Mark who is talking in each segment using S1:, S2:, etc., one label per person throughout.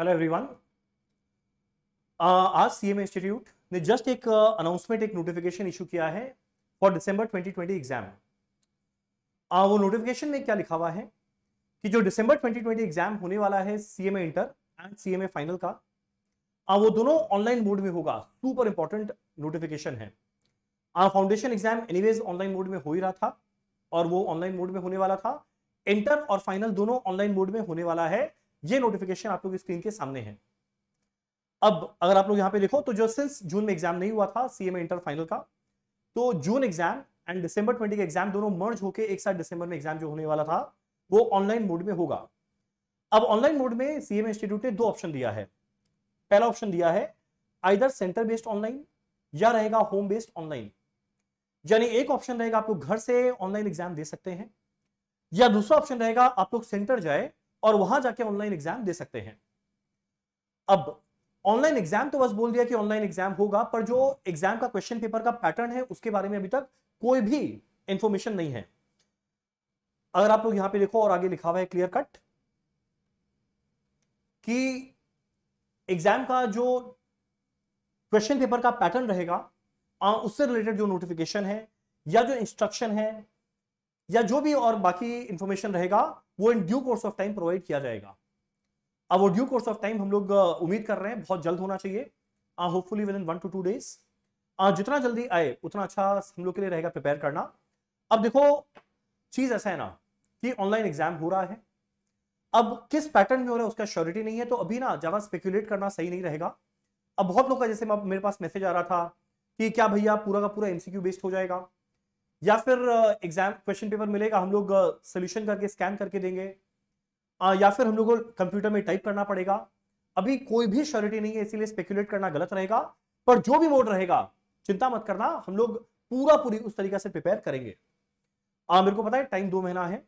S1: Hello everyone आज CM institute ने just एक अनाउंसमेंट uh, एक नोटिफिकेशन इशू किया है फॉर दिसंबर 2020 एग्जाम uh, वो नोटिफिकेशन में क्या लिखा हुआ है कि जो दिसंबर 2020 एग्जाम होने वाला है CMA inter and CMA final का uh, वो दोनों ऑनलाइन मोड में होगा सुपर इंपॉर्टेंट नोटिफिकेशन है foundation exam anyways online mode में हो ही रहा था और वो ऑनलाइन मोड में होने वाला था इंटर और फाइनल दोनों ऑनलाइन मोड में होने वाला है ये नोटिफिकेशन आप लोग स्क्रीन के सामने है अब अगर आप लोग यहां पे देखो तो जो सिंस जून में एग्जाम नहीं हुआ था सीएम इंटर फाइनल का तो June exam and December twenty का एग्जाम दोनों मर्ज होकर एक साथ दिसंबर में एग्जाम जो होने वाला था वो ऑनलाइन मोड में होगा अब ऑनलाइन मोड में सीएम इंस्टीट्यूट ने दो ऑप्शन दिया है पहला ऑप्शन दिया है आइदर सेंटर बेस्ड ऑनलाइन या रहेगा होम बेस्ड ऑनलाइन यानी एक ऑप्शन रहेगा आप लोग घर से ऑनलाइन एग्जाम दे सकते हैं या दूसरा ऑप्शन रहेगा आप लोग सेंटर जाए और वहां जाके ऑनलाइन एग्जाम दे सकते हैं अब ऑनलाइन एग्जाम तो बस बोल दिया कि ऑनलाइन एग्जाम होगा पर जो एग्जाम का क्वेश्चन पेपर का पैटर्न है उसके बारे में अभी तक कोई भी इंफॉर्मेशन नहीं है अगर आप लोग यहां पे देखो और आगे लिखा हुआ है क्लियर कट कि एग्जाम का जो क्वेश्चन पेपर का पैटर्न रहेगा उससे रिलेटेड जो नोटिफिकेशन है या जो इंस्ट्रक्शन है या जो भी और बाकी इंफॉर्मेशन रहेगा वो in due course of time provide किया जाएगा अब वो ड्यू कोर्स ऑफ टाइम हम लोग उम्मीद कर रहे हैं बहुत जल्द होना चाहिए hopefully within one to two days जितना जल्दी आए उतना अच्छा हम लोग के लिए रहेगा प्रिपेयर करना अब देखो चीज ऐसा है ना कि ऑनलाइन एग्जाम हो रहा है अब किस पैटर्न में हो रहा है उसका श्योरिटी नहीं है तो अभी ना ज्यादा स्पेक्यूलेट करना सही नहीं रहेगा अब बहुत लोग का जैसे मेरे पास मैसेज आ रहा था कि क्या भैया पूरा का पूरा एमसीक्यू बेस्ड हो जाएगा या फिर एग्जाम क्वेश्चन पेपर मिलेगा हम लोग सोल्यूशन करके स्कैन करके देंगे आ, या फिर हम लोग को कंप्यूटर में टाइप करना पड़ेगा अभी कोई भी श्योरिटी नहीं है इसीलिए स्पेक्यूलेट करना गलत रहेगा पर जो भी मोड रहेगा चिंता मत करना हम लोग पूरा पूरी उस तरीके से प्रिपेयर करेंगे आ, मेरे को पता है टाइम दो महीना है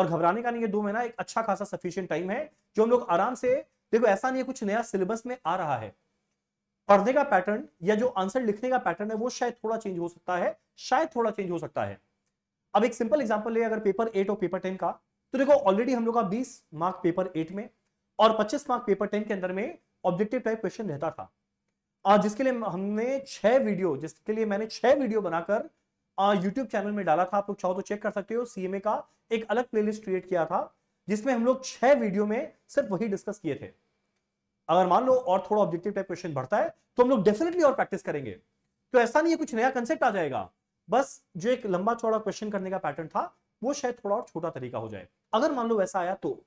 S1: और घबराने का नहीं है दो महीना एक अच्छा खासा सफिशियंट टाइम है जो हम लोग आराम से देखो ऐसा नहीं है कुछ नया सिलेबस में आ रहा है पढ़ने का पैटर्न या जो आंसर लिखने का पैटर्न है वो शायद थोड़ा चेंज हो सकता है शायद थोड़ा चेंज हो सकता है अब एक सिंपल एग्जाम्पल ले अगर पेपर एट और पेपर टेन का तो देखो ऑलरेडी हम लोग का बीस मार्क पेपर एट में और पच्चीस मार्क पेपर टेन के अंदर में ऑब्जेक्टिव टाइप क्वेश्चन रहता था आ, जिसके लिए हमने छह वीडियो जिसके लिए मैंने छह वीडियो बनाकर YouTube चैनल में डाला था आप लोग चाहो तो चेक कर सकते हो सीएमए का एक अलग प्लेलिस्ट क्रिएट किया था जिसमें हम लोग छह वीडियो में सिर्फ वही डिस्कस किए थे अगर मान लो और थोड़ा ऑब्जेक्टिव टाइप क्वेश्चन बढ़ता है तो हम लोग डेफिनेटली और प्रैक्टिस करेंगे तो ऐसा नहीं है कुछ नया कंसेप्ट आ जाएगा बस जो एक लंबा चौड़ा क्वेश्चन करने का पैटर्न था वो शायद थोड़ा और छोटा तरीका हो जाए अगर मान लो वैसा आया तो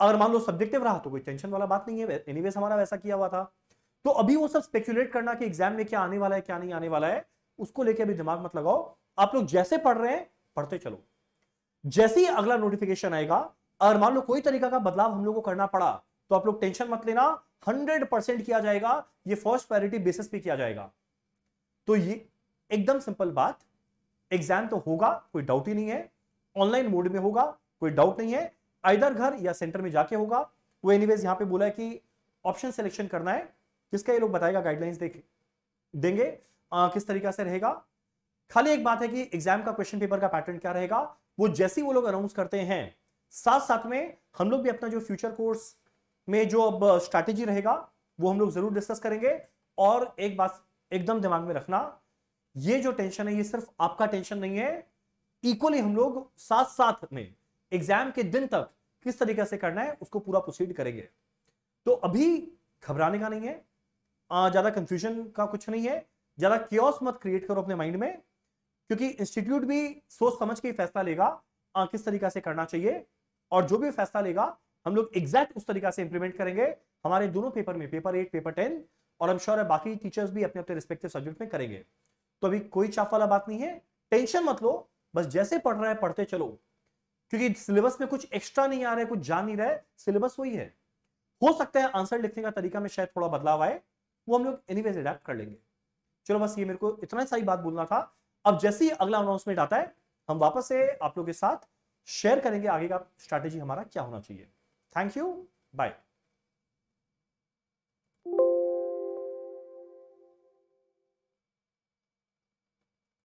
S1: अगर मान लो सब्जेक्टिव रहा तो कोई टेंशन वाला बात नहीं है एनीवेज हमारा वैसा किया हुआ था तो अभी वो सब स्पेक्यूलेट करना कि एग्जाम में क्या आने वाला है क्या नहीं आने वाला है उसको लेके अभी दिमाग मत लगाओ आप लोग जैसे पढ़ रहे हैं पढ़ते चलो जैसे ही अगला नोटिफिकेशन आएगा अगर मान लो कोई तरीका का बदलाव हम लोग को करना पड़ा तो आप लोग टेंशन मत लेना हंड्रेड परसेंट किया जाएगा ये फर्स्ट प्रायोरिटी बेसिस पे किया जाएगा तो ये एकदम सिंपल बात एग्जाम तो होगा कोई डाउट ही नहीं है ऑनलाइन मोड में होगा कोई डाउट नहीं है आइधर घर या सेंटर में जाके होगा वो एनीवेज यहां पे बोला है कि ऑप्शन सिलेक्शन करना है किसका ये लोग बताएगा गाइडलाइंस देख देंगे आ, किस तरीका से रहेगा खाली एक बात है कि एग्जाम का क्वेश्चन पेपर का पैटर्न क्या रहेगा वो जैसे वो लोग अनाउंस करते हैं साथ साथ में हम लोग भी अपना जो फ्यूचर कोर्स में जो अब स्ट्रैटेजी रहेगा वो हम लोग जरूर डिस्कस करेंगे और एक बात एकदम दिमाग में रखना ये जो टेंशन है ये सिर्फ आपका टेंशन नहीं है इक्वली हम लोग साथ साथ में एग्जाम के दिन तक किस तरीके से करना है उसको पूरा प्रोसीड करेंगे तो अभी घबराने का नहीं है ज्यादा कंफ्यूजन का कुछ नहीं है ज्यादा क्योस मत क्रिएट करो अपने माइंड में क्योंकि इंस्टीट्यूट भी सोच समझ के फैसला लेगा आ, किस तरीका से करना चाहिए और जो भी फैसला लेगा हम लोग एग्जैक्ट उस तरीका से इंप्लीमेंट करेंगे हमारे दोनों पेपर में पेपर एट पेपर टेन और हम श्योर है बाकी टीचर्स भी अपने अपने रिस्पेक्टिव सब्जेक्ट में करेंगे तो अभी कोई चाप वाला बात नहीं है टेंशन मत लो बस जैसे पढ़ रहा है पढ़ते चलो क्योंकि सिलेबस में कुछ एक्स्ट्रा नहीं आ रहा है कुछ जान नहीं रहा है सिलेबस वही है हो सकता है आंसर लिखने का तरीका में शायद थोड़ा बदलाव आए वो हम लोग एनी वेज कर लेंगे चलो बस ये मेरे को इतना ही सारी बात बोलना था अब जैसे ही अगला अनाउंसमेंट आता है हम वापस से आप लोग के साथ शेयर करेंगे आगे का स्ट्रैटेजी हमारा क्या होना चाहिए Thank you. Bye.